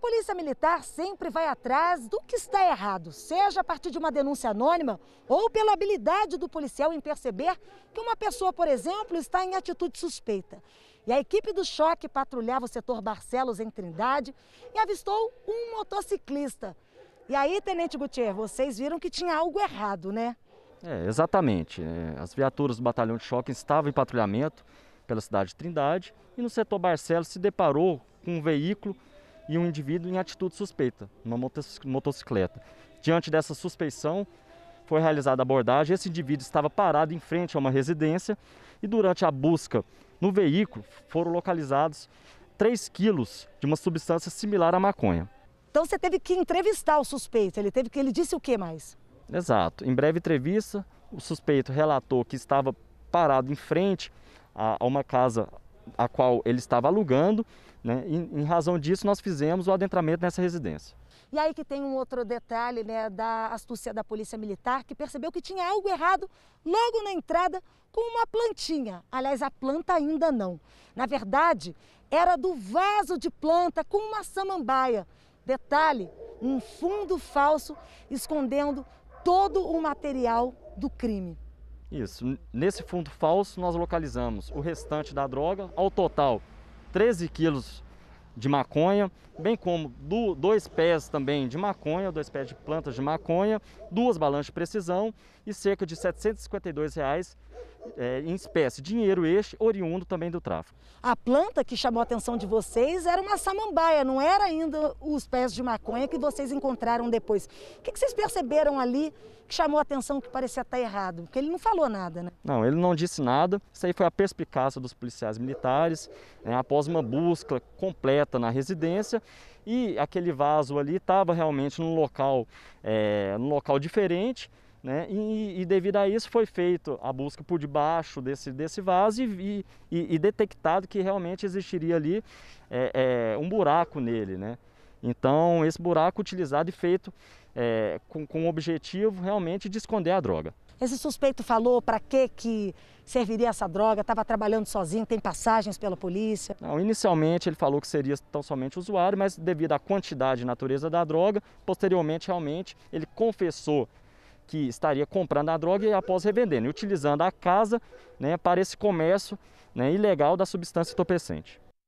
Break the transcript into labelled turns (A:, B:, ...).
A: Polícia Militar sempre vai atrás do que está errado, seja a partir de uma denúncia anônima ou pela habilidade do policial em perceber que uma pessoa, por exemplo, está em atitude suspeita. E a equipe do choque patrulhava o setor Barcelos em Trindade e avistou um motociclista. E aí, Tenente Gutierrez, vocês viram que tinha algo errado, né?
B: É, exatamente. É, as viaturas do batalhão de choque estavam em patrulhamento pela cidade de Trindade e no setor Barcelos se deparou com um veículo e um indivíduo em atitude suspeita, numa motocicleta. Diante dessa suspeição, foi realizada a abordagem. Esse indivíduo estava parado em frente a uma residência e durante a busca no veículo foram localizados 3 quilos de uma substância similar à maconha.
A: Então você teve que entrevistar o suspeito. Ele teve que ele disse o que mais?
B: Exato. Em breve entrevista, o suspeito relatou que estava parado em frente a uma casa a qual ele estava alugando. Né? Em, em razão disso, nós fizemos o adentramento nessa residência.
A: E aí que tem um outro detalhe né, da astúcia da Polícia Militar, que percebeu que tinha algo errado logo na entrada com uma plantinha. Aliás, a planta ainda não. Na verdade, era do vaso de planta com uma samambaia. Detalhe, um fundo falso escondendo todo o material do crime.
B: Isso. Nesse fundo falso, nós localizamos o restante da droga, ao total 13 quilos de maconha, bem como do, dois pés também de maconha, dois pés de plantas de maconha, duas balanças de precisão e cerca de R$ 752 reais é, em espécie, dinheiro este oriundo também do tráfico.
A: A planta que chamou a atenção de vocês era uma samambaia, não era ainda os pés de maconha que vocês encontraram depois. O que, que vocês perceberam ali que chamou a atenção que parecia estar errado? Porque ele não falou nada, né?
B: Não, ele não disse nada. Isso aí foi a perspicácia dos policiais militares, né, após uma busca completa na residência. E aquele vaso ali estava realmente num local, é, num local diferente. Né? E, e, devido a isso foi feita a busca por debaixo desse, desse vaso e, e, e detectado que realmente existiria ali é, é, um buraco nele. Né? Então esse buraco utilizado e feito é, com, com o objetivo realmente de esconder a droga.
A: Esse suspeito falou para que que serviria essa droga, estava trabalhando sozinho, tem passagens pela polícia?
B: Não, inicialmente ele falou que seria tão somente usuário, mas devido à quantidade e natureza da droga, posteriormente realmente ele confessou que estaria comprando a droga e após revendendo, e utilizando a casa né, para esse comércio né, ilegal da substância entorpecente.